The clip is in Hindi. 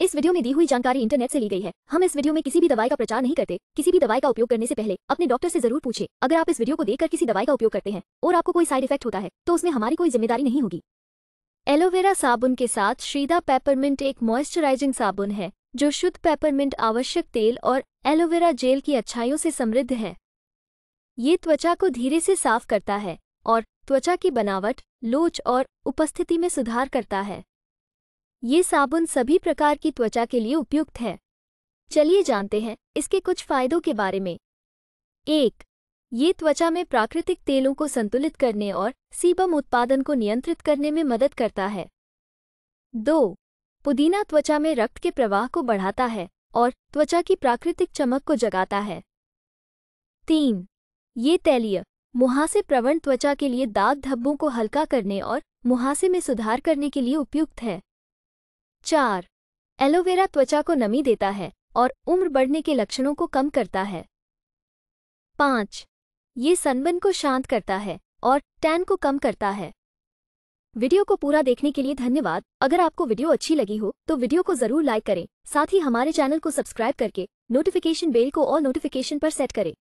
इस वीडियो में दी हुई जानकारी इंटरनेट से ली गई है हम इस वीडियो में किसी भी दवाई का प्रचार नहीं करते किसी भी दवाई का उपयोग करने से पहले अपने डॉक्टर से जरूर पूछे अगर आप इस वीडियो को देखकर किसी दवाई का उपयोग करते हैं और आपको कोई साइड इफेक्ट होता है तो उसमें हमारी कोई जिम्मेदारी नहीं होगी एलोवेरा साबुन के साथ श्रीदा पेपरमिंट एक मॉइस्चराइजिंग साबुन है जो शुद्ध पेपरमिंट आवश्यक तेल और एलोवेरा जेल की अच्छाइयों से समृद्ध है ये त्वचा को धीरे से साफ करता है और त्वचा की बनावट लोच और उपस्थिति में सुधार करता है ये साबुन सभी प्रकार की त्वचा के लिए उपयुक्त है चलिए जानते हैं इसके कुछ फायदों के बारे में एक ये त्वचा में प्राकृतिक तेलों को संतुलित करने और सीबम उत्पादन को नियंत्रित करने में मदद करता है दो पुदीना त्वचा में रक्त के प्रवाह को बढ़ाता है और त्वचा की प्राकृतिक चमक को जगाता है तीन ये तैलीय मुहासे प्रवण त्वचा के लिए दाग धब्बों को हल्का करने और मुहासे में सुधार करने के लिए उपयुक्त है चार एलोवेरा त्वचा को नमी देता है और उम्र बढ़ने के लक्षणों को कम करता है पाँच ये सनबन को शांत करता है और टैन को कम करता है वीडियो को पूरा देखने के लिए धन्यवाद अगर आपको वीडियो अच्छी लगी हो तो वीडियो को जरूर लाइक करें साथ ही हमारे चैनल को सब्सक्राइब करके नोटिफिकेशन बेल को और नोटिफिकेशन पर सेट करें